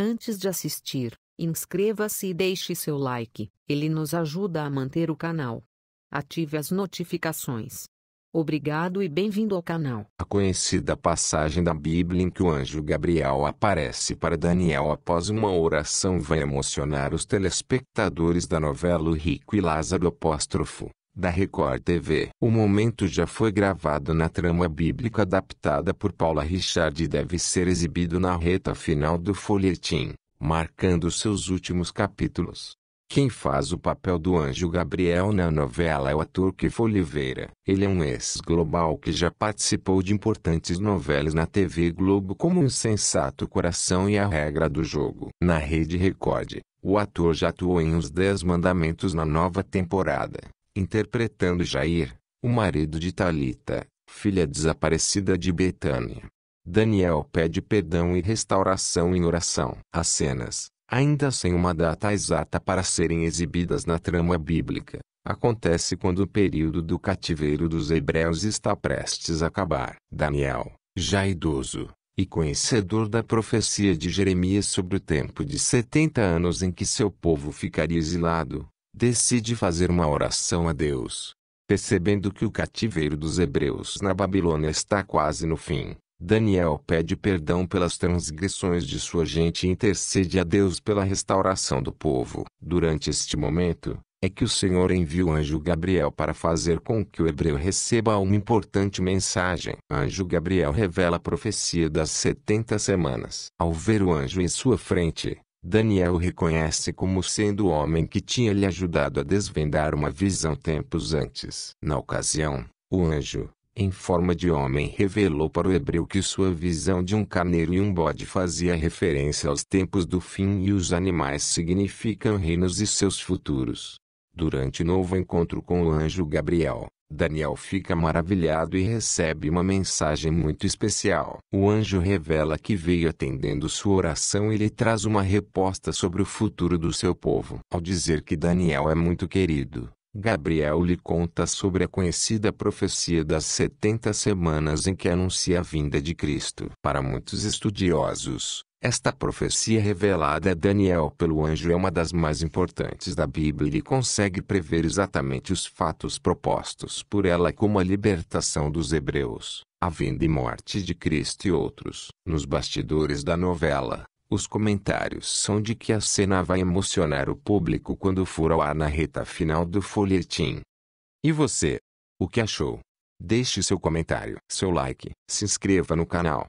Antes de assistir, inscreva-se e deixe seu like, ele nos ajuda a manter o canal. Ative as notificações. Obrigado e bem-vindo ao canal. A conhecida passagem da Bíblia em que o anjo Gabriel aparece para Daniel após uma oração vai emocionar os telespectadores da novela O Rico e Lázaro Apóstrofo da Record TV. O momento já foi gravado na trama bíblica adaptada por Paula Richard e deve ser exibido na reta final do folhetim, marcando seus últimos capítulos. Quem faz o papel do anjo Gabriel na novela é o ator Kifo Oliveira. Ele é um ex-global que já participou de importantes novelas na TV Globo como Insensato Coração e A Regra do Jogo. Na Rede Record, o ator já atuou em Os Dez Mandamentos na nova temporada interpretando Jair, o marido de Talita, filha desaparecida de Betânia. Daniel pede perdão e restauração em oração. As cenas, ainda sem uma data exata para serem exibidas na trama bíblica, acontece quando o período do cativeiro dos hebreus está prestes a acabar. Daniel, já idoso, e conhecedor da profecia de Jeremias sobre o tempo de 70 anos em que seu povo ficaria exilado, decide fazer uma oração a Deus. Percebendo que o cativeiro dos hebreus na Babilônia está quase no fim, Daniel pede perdão pelas transgressões de sua gente e intercede a Deus pela restauração do povo. Durante este momento, é que o Senhor envia o anjo Gabriel para fazer com que o hebreu receba uma importante mensagem. Anjo Gabriel revela a profecia das setenta semanas. Ao ver o anjo em sua frente, Daniel reconhece como sendo o homem que tinha lhe ajudado a desvendar uma visão tempos antes. Na ocasião, o anjo, em forma de homem, revelou para o hebreu que sua visão de um carneiro e um bode fazia referência aos tempos do fim e os animais significam reinos e seus futuros. Durante novo encontro com o anjo Gabriel, Daniel fica maravilhado e recebe uma mensagem muito especial. O anjo revela que veio atendendo sua oração e lhe traz uma resposta sobre o futuro do seu povo. Ao dizer que Daniel é muito querido, Gabriel lhe conta sobre a conhecida profecia das 70 semanas em que anuncia a vinda de Cristo. Para muitos estudiosos, esta profecia revelada a Daniel pelo anjo é uma das mais importantes da Bíblia e consegue prever exatamente os fatos propostos por ela, como a libertação dos hebreus, a vinda e morte de Cristo e outros. Nos bastidores da novela, os comentários são de que a cena vai emocionar o público quando for ao ar na reta final do folhetim. E você? O que achou? Deixe seu comentário, seu like, se inscreva no canal